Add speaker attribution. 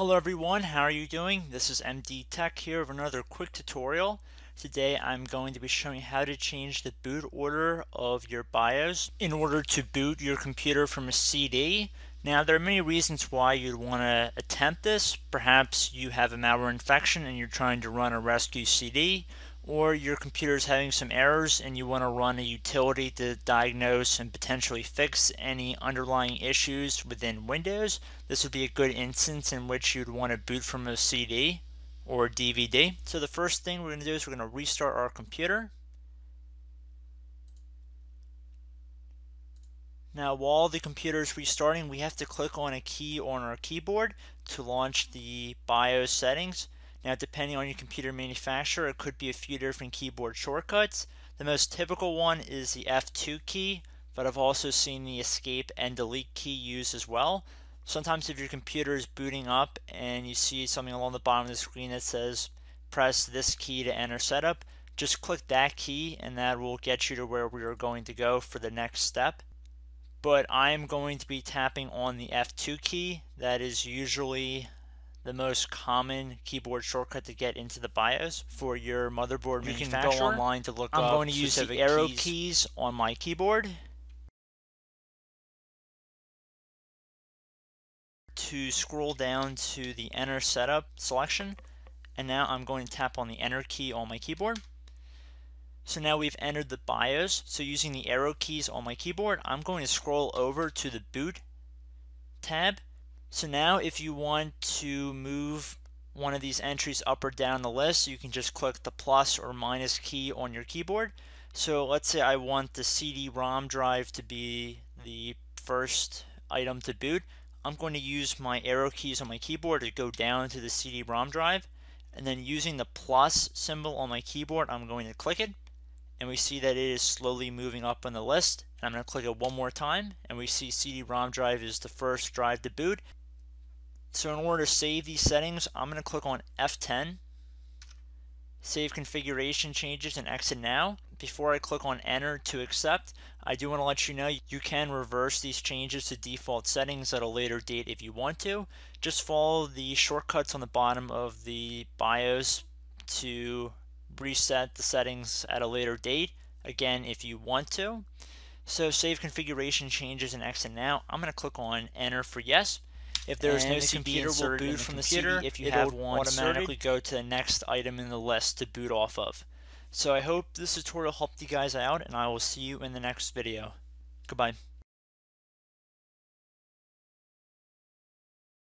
Speaker 1: Hello everyone, how are you doing? This is MD Tech here with another quick tutorial. Today I'm going to be showing how to change the boot order of your BIOS in order to boot your computer from a CD. Now there are many reasons why you'd want to attempt this. Perhaps you have a malware infection and you're trying to run a rescue CD or your computer is having some errors and you want to run a utility to diagnose and potentially fix any underlying issues within Windows, this would be a good instance in which you'd want to boot from a CD or DVD. So the first thing we're going to do is we're going to restart our computer. Now while the computer is restarting, we have to click on a key on our keyboard to launch the BIOS settings. Now, depending on your computer manufacturer, it could be a few different keyboard shortcuts. The most typical one is the F2 key, but I've also seen the escape and delete key used as well. Sometimes if your computer is booting up and you see something along the bottom of the screen that says press this key to enter setup, just click that key and that will get you to where we are going to go for the next step. But I am going to be tapping on the F2 key. That is usually the most common keyboard shortcut to get into the BIOS for your motherboard you can go online to look I'm up. I'm going to use the arrow keys. keys on my keyboard to scroll down to the enter setup selection and now I'm going to tap on the enter key on my keyboard. So now we've entered the BIOS. So using the arrow keys on my keyboard, I'm going to scroll over to the boot tab so now if you want to move one of these entries up or down the list, you can just click the plus or minus key on your keyboard. So let's say I want the CD-ROM drive to be the first item to boot. I'm going to use my arrow keys on my keyboard to go down to the CD-ROM drive and then using the plus symbol on my keyboard I'm going to click it and we see that it is slowly moving up on the list and I'm going to click it one more time and we see CD-ROM drive is the first drive to boot so in order to save these settings, I'm going to click on F10, Save Configuration Changes and Exit Now. Before I click on Enter to accept, I do want to let you know you can reverse these changes to default settings at a later date if you want to. Just follow the shortcuts on the bottom of the BIOS to reset the settings at a later date, again if you want to. So save configuration changes and exit now. I'm going to click on enter for yes. If there is no the CD inserted in the from computer, the CD if you have one automatically inserted. go to the next item in the list to boot off of. So I hope this tutorial helped you guys out, and I will see you in the next video. Goodbye.